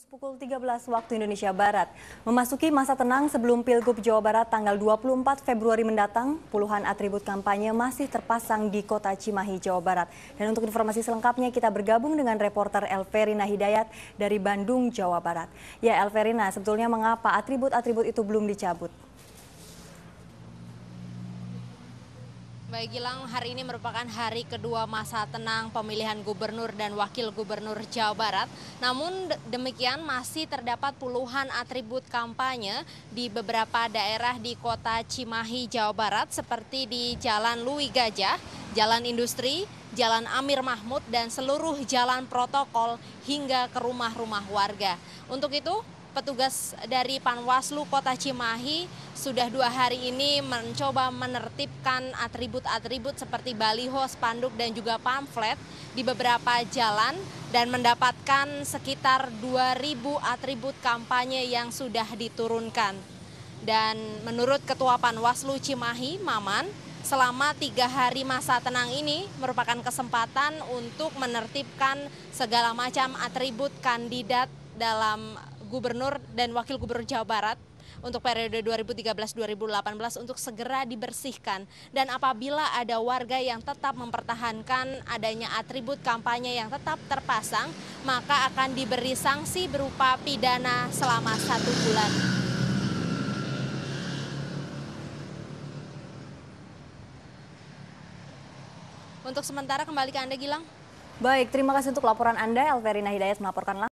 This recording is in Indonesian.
Kamis pukul 13 waktu Indonesia Barat. Memasuki masa tenang sebelum Pilgub Jawa Barat tanggal 24 Februari mendatang, puluhan atribut kampanye masih terpasang di kota Cimahi, Jawa Barat. Dan untuk informasi selengkapnya kita bergabung dengan reporter Elverina Hidayat dari Bandung, Jawa Barat. Ya Elverina, sebetulnya mengapa atribut-atribut itu belum dicabut? Baik Gilang, hari ini merupakan hari kedua masa tenang pemilihan gubernur dan wakil gubernur Jawa Barat. Namun demikian masih terdapat puluhan atribut kampanye di beberapa daerah di kota Cimahi, Jawa Barat seperti di Jalan Lui Gajah, Jalan Industri, Jalan Amir Mahmud, dan seluruh jalan protokol hingga ke rumah-rumah warga. Untuk itu, petugas dari Panwaslu Kota Cimahi sudah dua hari ini mencoba menertibkan atribut-atribut seperti baliho, spanduk, dan juga pamflet di beberapa jalan dan mendapatkan sekitar 2.000 atribut kampanye yang sudah diturunkan. Dan menurut Ketua Panwaslu Cimahi, Maman, selama tiga hari masa tenang ini merupakan kesempatan untuk menertibkan segala macam atribut kandidat dalam Gubernur dan Wakil Gubernur Jawa Barat untuk periode 2013-2018 untuk segera dibersihkan. Dan apabila ada warga yang tetap mempertahankan adanya atribut kampanye yang tetap terpasang, maka akan diberi sanksi berupa pidana selama satu bulan. Untuk sementara kembali ke Anda Gilang. Baik, terima kasih untuk laporan Anda. Elverina Hidayat melaporkan